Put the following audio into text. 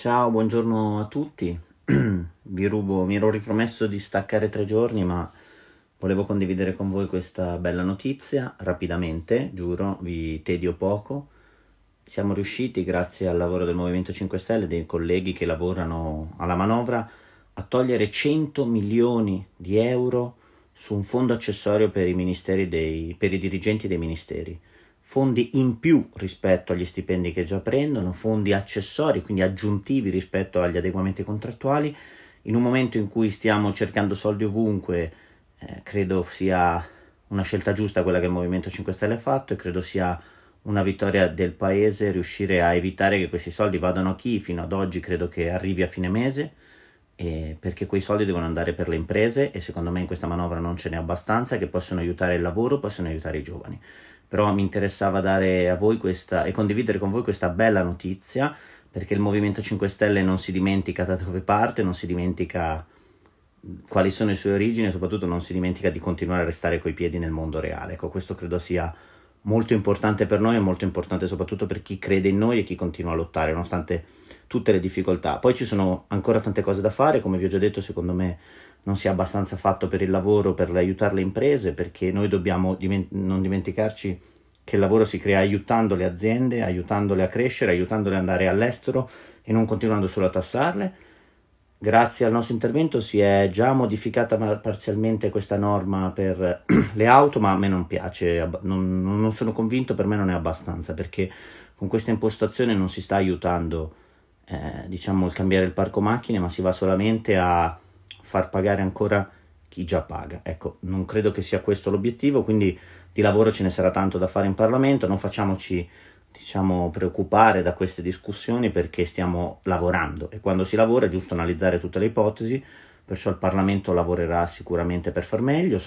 Ciao, buongiorno a tutti. Vi rubo, mi ero ripromesso di staccare tre giorni, ma volevo condividere con voi questa bella notizia rapidamente, giuro, vi tedio poco. Siamo riusciti, grazie al lavoro del Movimento 5 Stelle e dei colleghi che lavorano alla manovra, a togliere 100 milioni di euro su un fondo accessorio per i, dei, per i dirigenti dei ministeri fondi in più rispetto agli stipendi che già prendono, fondi accessori, quindi aggiuntivi rispetto agli adeguamenti contrattuali. In un momento in cui stiamo cercando soldi ovunque, eh, credo sia una scelta giusta quella che il Movimento 5 Stelle ha fatto e credo sia una vittoria del paese riuscire a evitare che questi soldi vadano a chi fino ad oggi credo che arrivi a fine mese eh, perché quei soldi devono andare per le imprese e secondo me in questa manovra non ce n'è abbastanza che possono aiutare il lavoro, possono aiutare i giovani. Però mi interessava dare a voi questa e condividere con voi questa bella notizia perché il Movimento 5 Stelle non si dimentica da dove parte, non si dimentica quali sono le sue origini e soprattutto non si dimentica di continuare a restare coi piedi nel mondo reale. Ecco, questo credo sia molto importante per noi e molto importante soprattutto per chi crede in noi e chi continua a lottare nonostante tutte le difficoltà. Poi ci sono ancora tante cose da fare, come vi ho già detto, secondo me non si è abbastanza fatto per il lavoro, per aiutare le imprese, perché noi dobbiamo diment- non dimenticarci che il lavoro si crea aiutando le aziende, aiutandole a crescere, aiutandole ad andare all'estero e non continuando solo a tassarle Grazie al nostro intervento si è già modificata parzialmente questa norma per le auto, ma a me non piace, non, non sono convinto, per me non è abbastanza, perché con questa impostazione non si sta aiutando eh, diciamo il cambiare il parco macchine, ma si va solamente a far pagare ancora chi già paga. Ecco, non credo che sia questo l'obiettivo, quindi di lavoro ce ne sarà tanto da fare in Parlamento, non facciamoci diciamo, preoccupare da queste discussioni perché stiamo lavorando e quando si lavora è giusto analizzare tutte le ipotesi, perciò il Parlamento lavorerà sicuramente per far meglio,